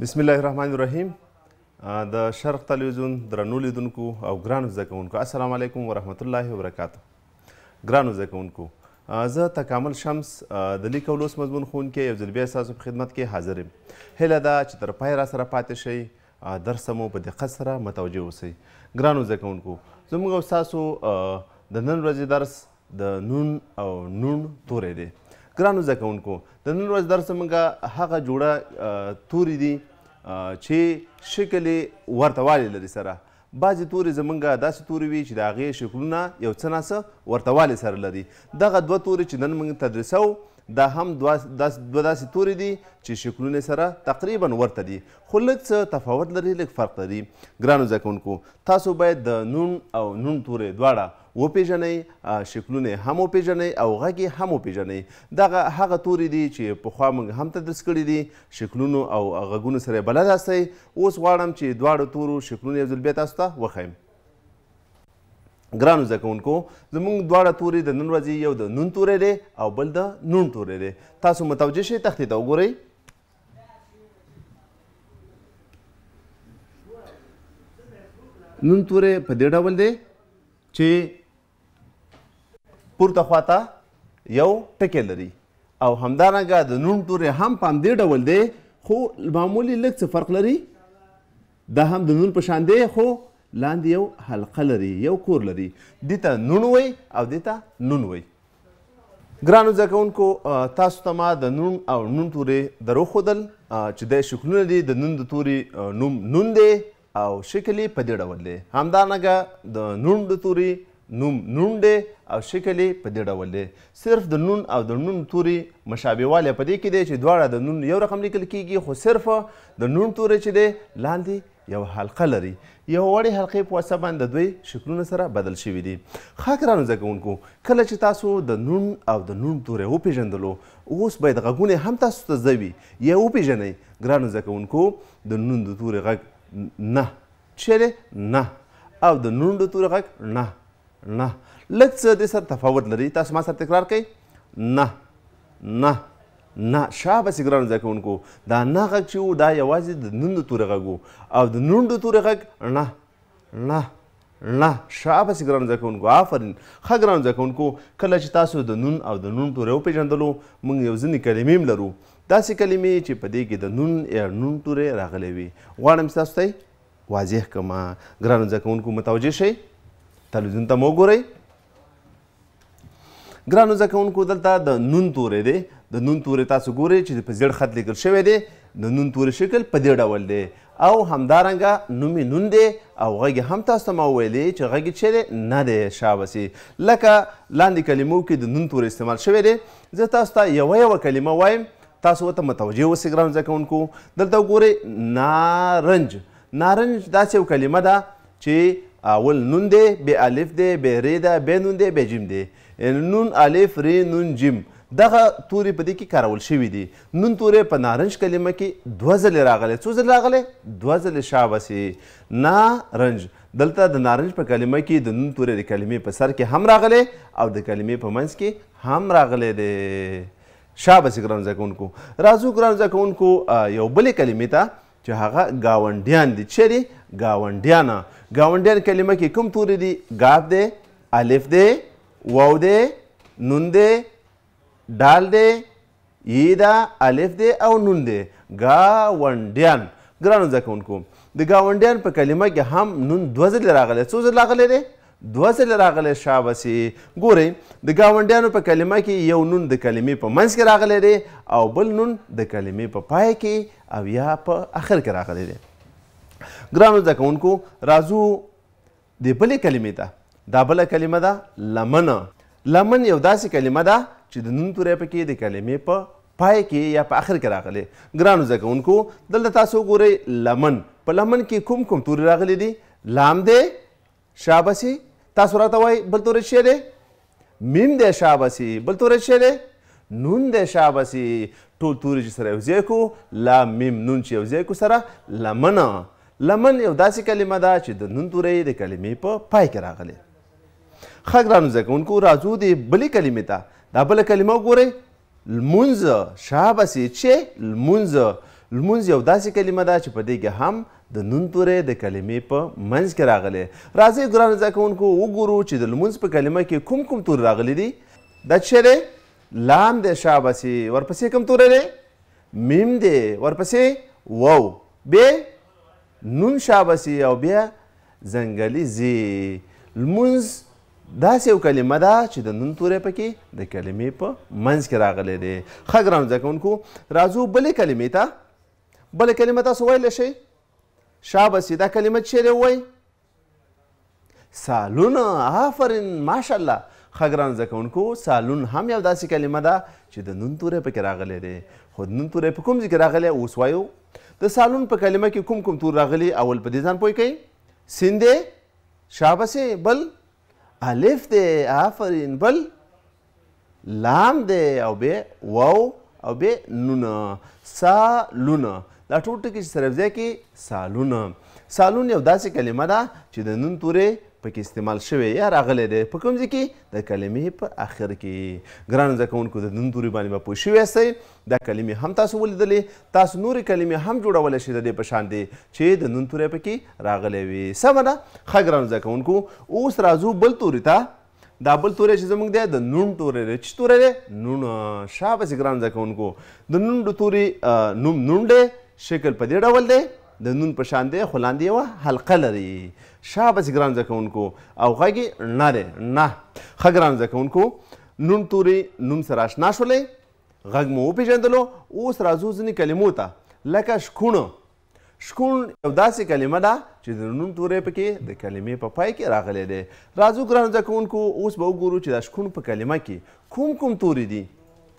بسم الله الرحمن الرحیم د شرق تلویزیون درنو لیدونکو او ګرانو زکونکو السلام علیکم ورحمت الله وبرکاته ګرانو زکونکو زه تکامل شمس د لیک او لوس مضمون خون کې یو ځل بیا تاسو په خدمت کې حاضر یم هله دا چې تر پای را سره پاتې شئ درس مو په دقت سره متوجه اوسئ ګرانو زکونکو زموږ او تاسو د نن ورځې درس د نون او نون تورې دی ګرانو زکونکو د نن ورځ درس موږ هغه جوړه تورې دي چې شکل ورته والی لري سره بعضې تورې زمونږ داسې تورې وي چې د هغې شکلونه یو څه ناڅه ورته والی سره لري دغه دوه تورې چې نن موږ تدریسو دا هم دوه داسې توري دي چې شکلونه سره تقریبا ورته دي خو لږ څه تفاوت لري لږ فرق لري ګرانو زده کوونکو تاسو باید د نون او نون تورې دواړه وپیژنئ شکلونه هم وپیژنئ او غږ یې هم وپیژنئ دغه هغه توري دي چې پخوا موږ هم تدرس کړي دي شکلونو او غږونو سره بلد هستئ اوس غواړم چې دواړو تورو شکلونه یو ځل بیا تاسو ته وښیم ګرانو زده کوونکو زموږ دواړه توري د نن ورځې یو د نون توری دی او بل د نون توری دی تاسو متوجه شئ تختې ته وګورئ نون توری په دې ډول دی چې پورته خواته یو ټکی لري او همدارنګه د نون توری هم په همدې ډول دی خو معمولي لږ څه فرق لري دا هم د نون په شان دی خو لاندې یو حلقه لري یو کور لري دې ته نون وی او دې ته نون وی ګرانو زده کوونکو تاسو ته ما د نون او نون تورې دروښودل چې د شکلونه دي د نون د تورې نوم نون دی او شکل یې په دې ډول دی همدارنګه د نون د تورې نوم نون دی او شکل یې په دې ډول دی صرف د نون او د نون توري مشابه والی په دې کې دی چې دواړه د نون یو رقم لیکل کیږي خو صرف د نون توري چې دی لاندې یو حلقه لري یو وړې حلقې په واسطه باندې دوی شکلونه سره بدل شوي دي ښه ګرانو زده کوونکو کله چې تاسو د نون او د نون توری وپېژندلو اوس باید غږونه هم تاسو ته زده وي یا وپېژنئ ګرانو زده کوونکو د نون د تورې غږ نه چیرې نه او د نون د تورې غږ نه نه لږ څه دې سره تفاوت لري تاسو ما سره تکرار کوئ نه نه نه شاباسې ګرانو زده کوونکو دا نه غږ چې و دا یوازې د نن د تورې غږ و او د نن د تورې غږ نه نه نه شاباسې ګرانو زده کوونکو آفرین ښه ګرانو زده کوونکو کله چې تاسو د نون او د نون تورې وپېژندلو موږ یو ځینې کلمې هم لرو داسې کلمې چې په دې کې د نون یا نون تورې راغلی وي غواړم چې تاسو ته واضح کما ګرانو زده کوونکو متوجه شئ تلویزیون ته مو ګورئ ګرانو زده کوونکو دلته د نون تورې دی د نون تورې تاسو ګورئ چې په زیړ خط لیکل شوی دی د نون تورې شکل په دې ډول دی او همدارنګه نوم یې نون دی او غږ هم تاسو ته ما ویلی چې غږ یې چیرې نه دی شابسي لکه لاندې کلمو کې د نون تورې استعمال شوی دی زه تاسو ته یوه یوه کلمه وایم تاسو ورته متوجه اوسئ ګران زده کوونکو دلته وګورئ نارنج نارنج داسې یو کلمه ده چې اول نون دی بیا الف دی بیا ر ده بیا نون دی بیا جیم دی نون الف ر نون جیم دغه تورې په دې کې کارول شوي دي نون تورې په نارنج کلمه کې دوه ځلې راغلې څو ځلې راغلې دوه ځلې شابسې نارنج دلته د نارنج په کلمه کې د نون تورې د کلمې په سر کې هم راغلې او د کلمې په منځ کې هم راغلې دی شابسې ګران زده کوونکو راځو ګران زده کوونکو یو بلې کلمې ته چې هغه گاونډیان دي چیرې گاونډیانه گاونډیان کلمه کې کوم تورې دي ګاف دی الف دی واو دی نون دی ډال دی ای ده الف دی او نون دی ګاونډیان ګرانو زده کوونکو د ګاونډیان په کلمه کې هم نون دوه ځلې راغلی څو ځلې راغلی دی دوه ځلې راغلی شابسي ګورئ د ګاونډیانو په کلمه کې یو نون د کلمې په منځ کې راغلی دی او بل نون د کلمې په پای کې او یا په آخر کې راغلی دی ګرانو زده کوونکو راځو د بلې کلمې ته دا بله کلمه ده لمنه لمن یو داسې کلمه ده چې د نون تورې په کې د کلمې په پای کې یا په اخر کې راغلي ګرانو زده کوونکو دلته تاسو وګورئ لمن په لمن کې کوم کوم توري راغلي دي لام دی شابسي تاسو راته وایي بل تورې شی دی میم دی شابسي بل تورې شی دی نون د شابسي ټول توري چې سره یوځای کو لا میم نون چې یوځای کو سره لمنه لمن یو داسې کلمه ده چې د نون توري د کلمې په پای کې راغلی ښه ګرانو زده کوونکو راځو د بلې کلمې ته دا بل کلمه وګورئ لمونځ شابسي چې لمونځ لمونځ یو داسې کلمه ده چې په دې کې هم د نون تورې د کلمې په منځ کې راغلی راځئ ګرانو زده کوونکو وګورو چې د لمونځ په کلمه کې کوم کوم توري راغلی دي دا څه دی لام دی شابسي ورپسې کوم توری دی میم دی ورپسې وو بیا نون شابسي او بیا زنګلي زی لمونځ داسې یو کلمه ده چې د نن توری پکې د کلمې په منځ کې راغلی دی ښه ګران زده کوونکو راځو بلې کلمې ته بلې کلمه تاسو ویلی شئ شاباسي دا کلمه چیرې ووایئ سالونه آفرین ماشاءالله ښه ګران زده کوونکو سالون هم یو داسې کلمه ده چې د نون توری پکې راغلی دی خو نون توری په کوم ځای کې راغلی اوس وایو د سالون په کلمه کې کوم کوم تور راغلی اول په دې ځان پوه کوئ سیندې شابسې بل الف دی آفرین بل لام دی او بیا واو او بیا نونه سالونه دا ټول ټکي چې سره ځای کې سالونه سالون یو داسې کلمه ده چې د نون تورې پکې استعمال شوی یا راغلی دی په کوم ځای کې د کلمې په آخر کې ګرانو زده کوونکو د نن توري باندې به پوه شوي یاستئ دا کلمې هم تاسو ولیدلې تاسو نورې کلمې هم جوړولی شئ د دې په شان دی چې د نن توری پکې راغلی وي سمه ده ښه ګرانو زده کوونکو اوس راځو بل توري ته دا بل توری چې زموږ دی د نون توری دی چې توری دی نون شاباسې ګرانو زده کوونکو د نونډو توري نوم نون دی شکل په دې ډول دی د نون په شان دی خو لاندې یوه حلقه لري شابس ګران زده کوونکو او غږ یې ڼ دی ڼ ښه ګران زده کوونکو نون تورې نون سره اشنا شولې غږ مو وپېژندلو اوس راځو ځینې کلمو ته لکه شکوڼه شکون یو داسې کلمه ده چې د نون تورې پکې د کلمې په پای کې راغلی دی راځو ګرانو زده کوونکو اوس به وګورو چې دا شکون په کلمه کې کوم کوم توري دي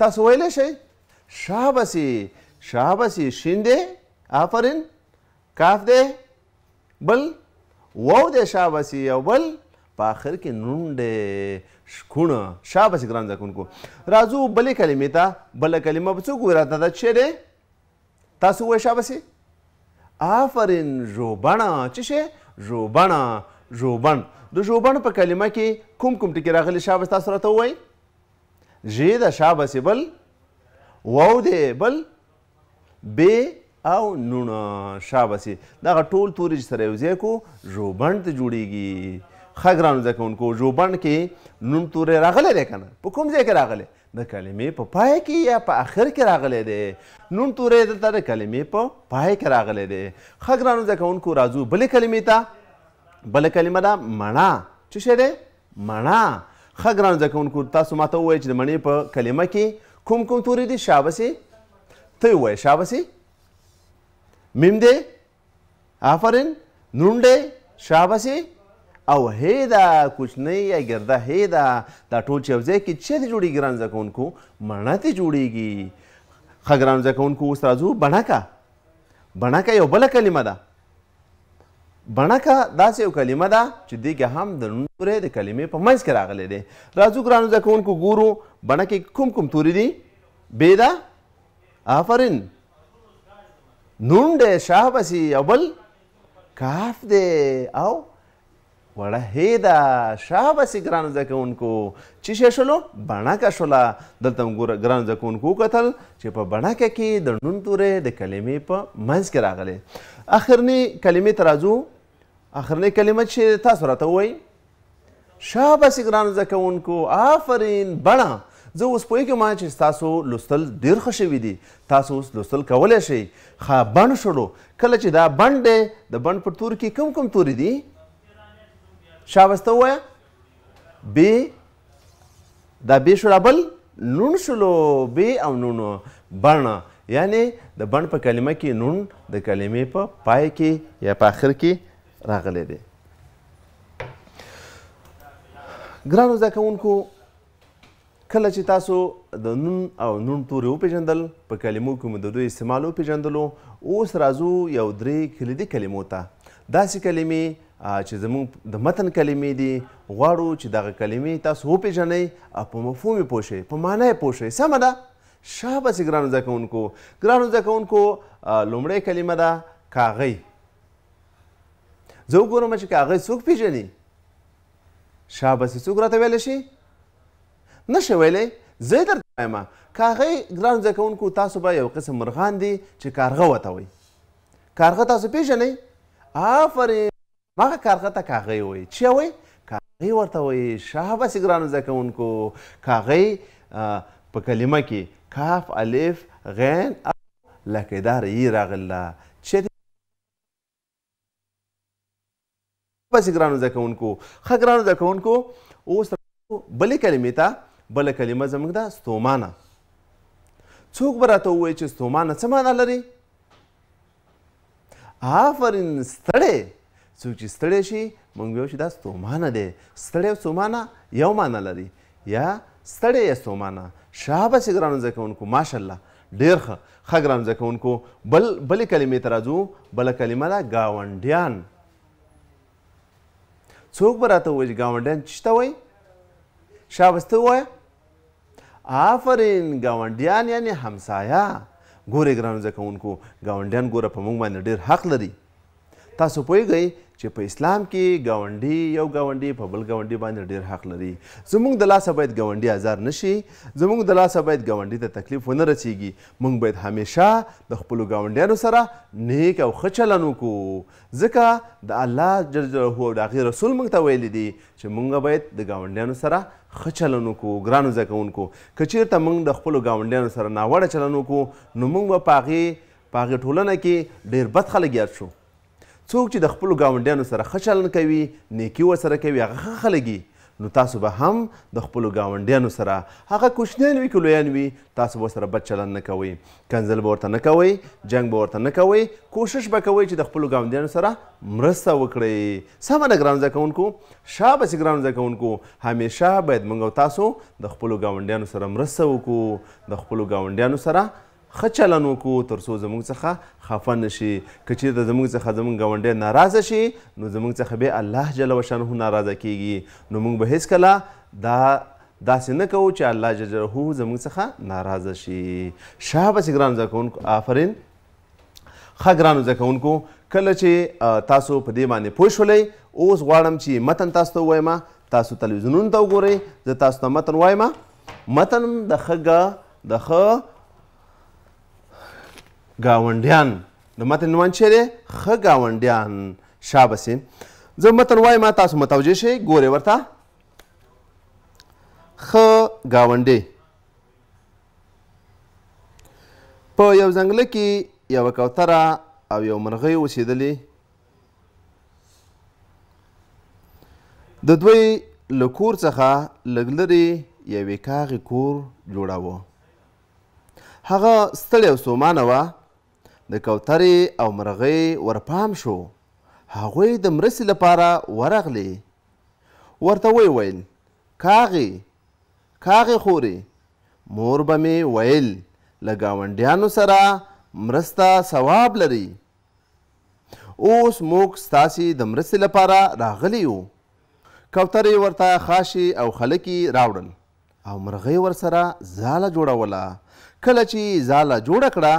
تاسو ویلی شئ شابسې شابسې شین دی آفرین کاف دی بل وو دی شاباسي یو بل په آخر کې نون دی شکونه شاباسي ګران ځکونکو راځو بلې کلمې ته بله کلمه به څوک وراته ده چې دی تاسو ووایئ شاباسي آفرین ژوبڼه څه شی ژوبڼه ژوبڼ د ژوبڼ په کلمه کې کوم کوم ټکي راغلي شابس تاسو راته ووایئ ژې ده شابسي بل وو دی بل ب او نونه شابسي دغه ټول توري چې سره یو ځای کو ژوبڼ ته جوړیږي ښه ګرانو زده کوونکو ژوبڼ کې نوم توری راغلی دی که نه په کوم ځای کې راغلی د کلمې په پای کې یا په آخر کې راغلی دی نوم توری دلته د کلمې په پای کې راغلی دی ښه ګرانو زده کوونکو راځو بلې کلمې ته بله کلمه ده مڼه څه شی دی مڼه ښه ګرانو زده کوونکو تاسو ما ته ووایئ چې د مڼې په کلمه کې کوم کوم توري دي شابسي ته یې ووایه شابسي میم دی آفرین نون دی شاباسي او هی دا کوچنۍ یا ګرده هی دا دا ټول چې یو ځای کې چېرته جوړېږي ګران زده کوونکو مڼه ترې جوړېږي ښه ګران زده کوونکو اوس راځو بڼکه بڼکه یو بله کلمه ده بڼکه داسې یو کلمه ده چې دې کې هم د نون توری د کلمې په منځ کې راغلی دی راځو ګرانو زده کوونکو ګورو بڼکې کوم کوم توري دي بې ده آفرین نون دی شاه پسې یو بل کاف دی او وړه هې ده شاه پسې ګرانو زده کوونکو چې شی شولو بڼکه شوله دلته موږ ګرانو زده کوونکو وکتل چې په بڼکه کې د نون توری د کلمې په منځ کې راغلی اخرنی کلمې ته راځو اخرنی کلمه چې تاسو راته ووایي شابه سګران زکونکو آفرین بڼه زه اوس پوهېږم چې تاسو لوستل ډېر ښه شوي دي تاسو اوس لوستل کولی شئ ښه بڼ شړو کله چې دا بڼ دی د بڼ په تورو کې کوم کوم توري دي شابسته ووایه بې دا بې شړابل نون شلو بې او نونو بڼ یعنی د بڼ په کلمه کې نون د کلمې په پا پای کې یا په آخر کې راغلی دی ګرانو زده کوونکو کله چې تاسو د نون او نون توري وپیژندل په کلمو کې مو د دوی استعمال وپیژندلو اوس راځو یو درې کلیدي کلمو ته داسې کلمې چې زموږ د متن کلمې دي غواړو چې دغه کلمې تاسو وپیژنئ او په مفهوم یې پوه شئ په معنا یې پوه شئ سمه ده شاباسې ګرانو زده کوونکو ګرانو زده کوونکو لومړۍ کلمه ده کاغۍ زه وګورم چې کاغۍ څوک پیژني شاباسې څوک راته ویلی شي نشي ویلی زه درته وایم کاغۍ ګرانو زده کوونکو تاسو به یو قسم مرغان دي چې کارغه ورته وایي کارغه تاسو پیژنئ آفرین هغه کارغه ته کاغۍ وایي چې وایي کاغۍ ورته وایي شاباسې ګرانو زده کوونکو کاغۍ په کلمه کې کاف الف غین او لکېدار یې راغله چې بس ګرانو زده کوونکو ښه ګرانو زده کوونکو اوس بلې کلمې ته بله کلمه زموږ ده ستومانه څوک به راته ووایي چې ستومانه څه معنا لري آفرین ستړی څوک چې ستړی شي موږ ویو چې دا ستومانه دی ستړی او ستومانه یو معنا لري یا ستړی یا ستومانه شاباسې ګرانو زده کوونکو ماشاءالله ډېر ښه ښه ګرانو زده کوونکو بل بلې کلمې ته راځو بله کلمه ده ګاونډیان څوک به راته ووایي چې ګاونډیان څه شته وایي شابس ته ووایه آفرین گاونډیان یعنی همسایه ګورې ګرانو زده کوونکو ګاونډیان ګوره په موږ باندې ډېر حق لري تاسو پوهیږئ چې په اسلام کې گاونډي یو گاونډي په بل گاونډي باندې ډیر حق لري زموږ د لاسه باید گاونډي آزار نشي زموږ د لاسه باید گاونډي ته تکلیف ونه رسیږي موږ باید همیشه د خپلو گاونډیانو سره نیک او ښه چلند وکړو ځکه د الله جل جلاله او د هغې رسول موږ ته ویلي دي چې موږ باید د گاونډیانو سره ښه چلند وکړو ګرانو زده کوونکو که چیرته موږ د خپلو ګاونډیانو سره ناوړه چلند وکړو نو موږ به په هغې په هغې ټولنه کې ډېر بد خلک یاد شو څوک چې د خپلو ګاونډیانو سره ښه چلند کوي نیکي ورسره کوي هغه ښه خلک یي نو تاسو به هم د خپلو ګاونډیانو سره هغه کوچنیان وي که لویان وي تاسو به سره بد چلند نه کوئ کنځل به ورته نه کوئ جنګ به ورته نه کوئ کوشش به کوئ چې د خپلو ګاونډیانو سره مرسته وکړئ سمه ده ګرانو زده کوونکو شاباسې ګرانو زده کوونکو همیشه باید موږ تاسو د خپلو ګاونډیانو سره مرسته وکړو د خپلو ګاونډیانو سره ښه چلند وکړو تر څو زموږ څخه خفه نه شي که چېرته زموږ څخه زموږ ګاونډی ناراضه شي نو زموږ څخه به الله جل وشانه ناراضه کیږي نو موږ به هیڅکله دا داسې نه کوو چې الله جل جلاله زموږ څخه ناراضه شي شاباس ګران زده کوونکو آفرین ښه ګرانو زده کوونکو کله چې تاسو په دې باندې پوه شولئ اوس غواړم چې متن تاسو ته ووایم تاسو تلویزیونونو ته وګورئ زه تاسو ته متن وایم متن د ښه د ښه گاونډیان د متن عنوان چی دی ښه گاونډیان شاباسې زه متن وایم تاسو متوجه شئ ګورئ ورته ښه گاونډی په یو ځنګله کې یوه کوتره او یو مرغۍ اوسېدلې د دوی له کور څخه لږ لرې یوې کاغې کور جوړاوه هغه ستړې او سومانه وه د کوترې او مرغۍ ورپام شو هغوی د مرستې لپاره ورغلې ورته ویې ویل کاغې کاغې خورې مور به مې ویل له ګاونډیانو سره مرسته ثواب لري اوس موږ ستاسې د مرستې لپاره راغلی یو کوترې ورته خاشي او خلکې راوړل او مرغۍ ورسره ځاله جوړوله کله چې ځاله جوړه کړه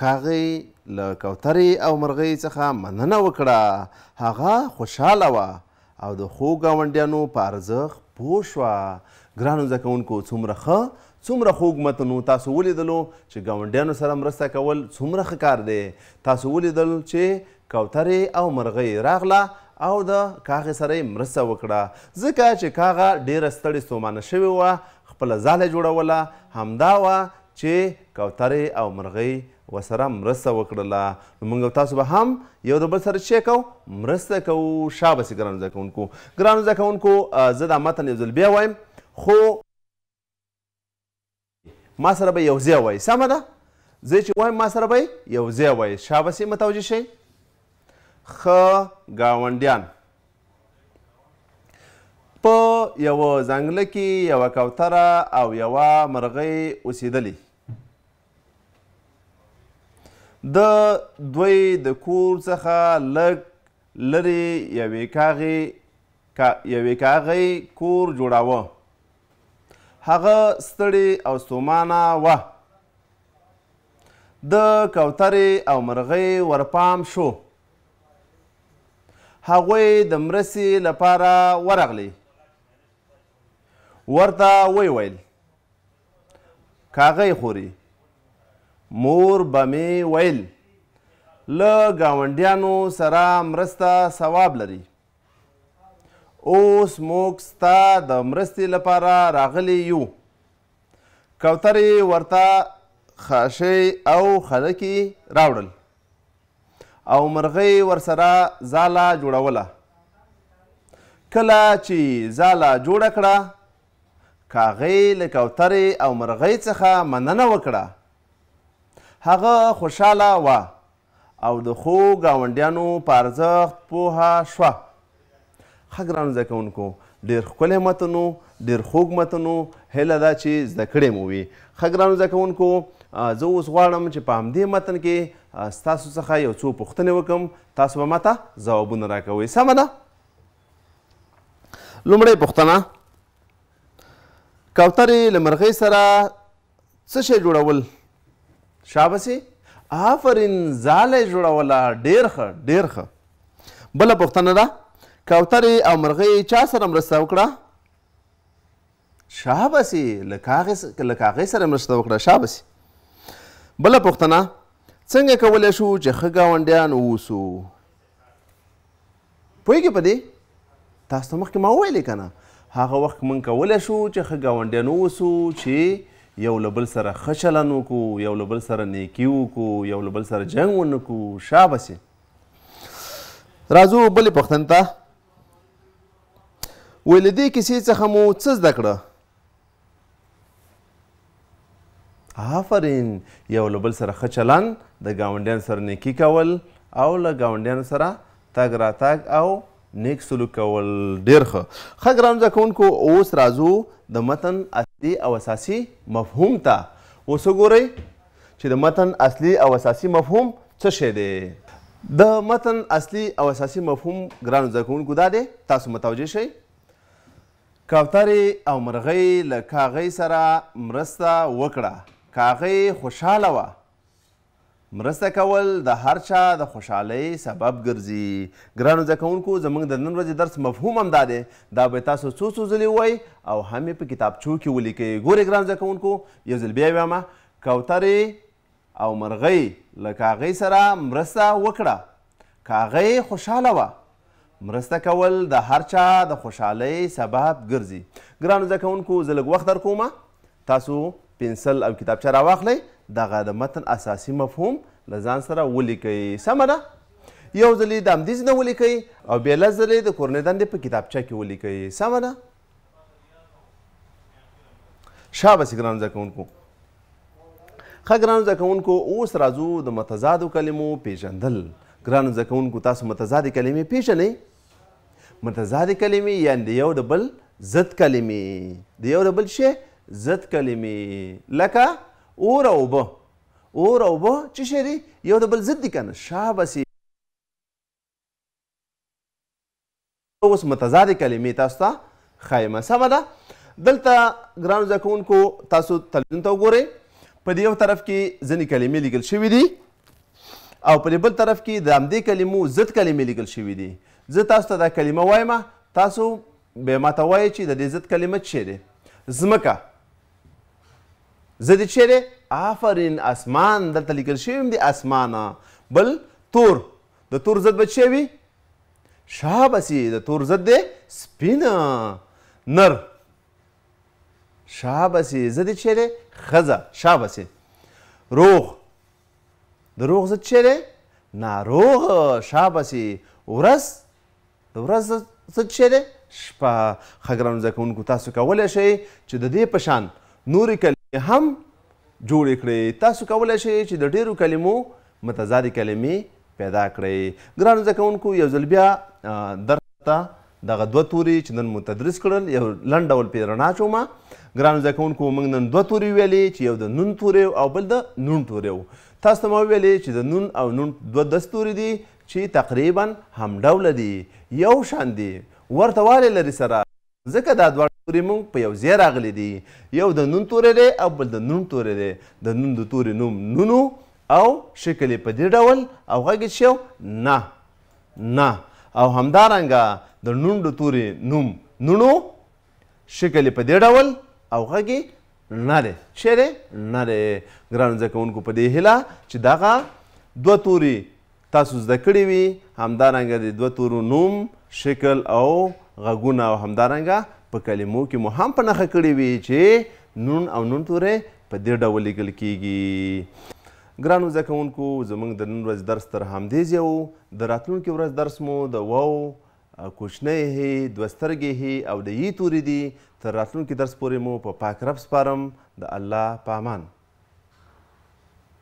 کاغې له کوترې او مرغۍ څخه مننه وکړه هغه خوشحاله وه او د ښو ګاونډیانو په ارزښت پوه شوه ګرانو زده کوونکو څومره ښه څومره خوږ متنو تاسو ولیدلو چې ګاونډیانو سره مرسته کول څومره ښه کار دی تاسو ولیدل چې کوترې او مرغۍ راغله او د کاغې سره یې مرسته وکړه ځکه چې کاغه ډیره ستړې ستومانه شوې وه خپله ځاله جوړوله همدا وه چې کوترې او مرغۍ ورسره مرسته وکړله نو موږ تاسو به هم یو د بل سره چې کوو مرسته کوو شاباسي ګرانو زده کوونکو ګرانو زده کوونکو زه دا متن یو ځل بیا وایم خو ما سره به یو ځای وایي سمه ده زه چې وایم ما سره به یو ځای وایي شاباسي متوجه شئ ښه ګاونډیان په یوه ځنګله کې یوه کوتره او یوه مرغۍ اوسېدلې د دوی د کور څخه لږ لرې یوې کاغې یوې کاغۍ کور جوړاوه هغه ستړې او ستومانه وه د کوترې او مرغۍ ورپام شو هغوی د مرستې لپاره ورغلې ورته ویې ویل کاغۍ خوري مور به مې ویل له گاونډیانو سره مرسته ثواب لري اوس موږ ستا د مرستې لپاره راغلی یو کوترې ورته خاشې او خلکې راوړل او مرغۍ ورسره ځاله جوړوله کله چې ځاله جوړه کړه کاغۍ له کوترې او مرغۍ څخه مننه وکړه هغه خوشحاله وه او د ښو ګاونډیانو په ارزښت پوهه شوه ښه ګرانو زده کوونکو ډېر ښکلی متن و ډېر خوږ متن و هیله ده چې زده کړی مو وي ښه ګرانو زده کوونکو زه اوس غواړم چې په همدې متن کې ستاسو څخه یو څو پوښتنې وکم تاسو به ماته ځوابونه راکوئ سمه ده لومړۍ پوښتنه کوترې له مرغۍ سره څه شی جوړول شاباسې آفرین ځاله جوړوله ډېر ښه ډېر ښه بله پوښتنه ده کوترې او مرغۍ چا سره مرسته وکړه شاباسې لکه هغې سره مرسته وکړه شاباسې بله پوښتنه څنګه کولی شو چې ښه ګاونډیان واوسو پوهېږې په دې تاسو ته مخکې ما وویلې که نه هغه وخت موږ کولی شو چې ښه ګاونډیان واوسو چې یو لبل سره خشلن وکړو یو لبل سره نیکی وکړو یو لبل سره جنگ ونکړو شابسي راځو بلې پوښتنې ته ویل دې کیسې څخه مو څه زده کړه آفرین یو لبل سره ښه چلند د ګاونډیانو سره نیکي کول او له ګاونډیانو سره تګ راتګ او نیک سلوک کول ډیر ښه ښه ګران زده کوونکو اوس راځو د متن اصلي او اساسي مفهوم ته اوس وګورئ چې د متن اصلي او اساسي مفهوم څه شی دی د متن اصلي او اساسي مفهوم ګران زده کوونکو دا دی تاسو متوجه شئ کوترې او مرغۍ له کاغۍ سره مرسته وکړه کاغۍ خوشحاله وه مرسته کول د هر چا د خوشحالۍ سبب ګرځي ګرانو زده کوونکو زموږ د نن ورځې درس مفهوم هم دا دی دا به تاسو څو څو ځلې ووایئ او هم یې په کتابچو کې ولیکئ ګورئ ګرانو زده کوونکو یو ځل بیا وایم کوترې او مرغۍ له کاغۍ سره مرسته وکړه کاغۍ خوشحاله وه مرسته کول د هر چا د خوشحالۍ سبب ګرځي ګرانو زده کوونکو زه لږ وخت درکوم تاسو پنسل او کتابچه راواخلئ دغه د متن اساسي مفهوم له ځان سره ولیکئ سمه ده یو ځلې د همدې ځنه ولیکئ او بیا لس ځلې د کورنۍ دندې په کتابچه کې ولیکئ سمه ده شاباسي ګرانو زده کوونکو ښه ګرانو زده کوونکو اوس راځو د متضادو کلمو پیژندل ګرانو زده کوونکو تاسو متضادې کلمې پیژنئ متضادې کلمې یعنې د یو د بل ضد کلمې د یو د بل شی ضد کلمې لکه اور او اوبه اور او اوبه څه شی دی یو د بل ضد دي که نه شابسي اوس متضاد کلمې تاسو ته ښایم سمه ده دلته ګرانو زده کوونکو تاسو تلویزیون ته وګورئ په دې یو طرف کې ځینې کلمې لیکل شوي دي او په بل طرف کې د همدې کلمو ضد کلمې لیکل شوي دي زه تاسو ته دا کلمه وایم تاسو به ماته وایئ چې د دې ضد کلمه څه دی ځمکه زه دې چیرې آفرین اسمان دلته لیکل شوي هم دي اسمانه بل تور د تور ضد به څه وي شابسي د تور ضد دی سپینه نر شابسي زه دې چیرې ښځه شابسي روغ د روغ ضد څه دی ناروغ شابسي ورځ د ورځ ضد څه دی شپه ښه ګرانو زده کوونکو تاسو کولی شئ چې د دې په شان نورې هم جوړ کړئ تاسو کولای شئ چې د ډیرو کلمو متضاد کلمې پیدا کړئ ګران زده کوونکو یو ځل بیا درته دغه دوه توري چې نن مو تدریس کړل یو لنډ ډول پرې رڼا اچوم ګرانو زده کوونکو موږ نن دوه توري ویلې چې یو د نون توري او بل د نون توري و تاسو ته ما ویلې چې د نون او نون دوه دستوري دي چې تقریبا همډوله دي یو شان دي ورته والی لري سره ځکه دا دواړه توري مونږ په یو ځای راغلي دي یو د نون توری دی او بل د نون توری دی د نون د توري نوم نونو او شکل یې په دې ډول او غږ یې شو نه نه او همدارنګه د نون د توري نوم نونو شکل یې په دې ډول او غږ یې نه دی څه دی نه دی ګرانو زده کوونکو په دې هیله چې دغه دوه توري تاسو زده کړي وي همدارنګه د دوه تورو نوم شکل او غږونه او همدارنګه په کلمو کې مو هم په نښه کړې وي چې نون او نون توری په دې ډول لیکل کیږي ګرانو زده کوونکو زموږ د نن ورځ درس تر همدې ځای و د راتلونکي ورځ درس مو د واو کوچنی هې دوه سترګې هې او د ی توري دي تر راتلونکي درس پورې مو په پا پاک رب سپارم د الله په امان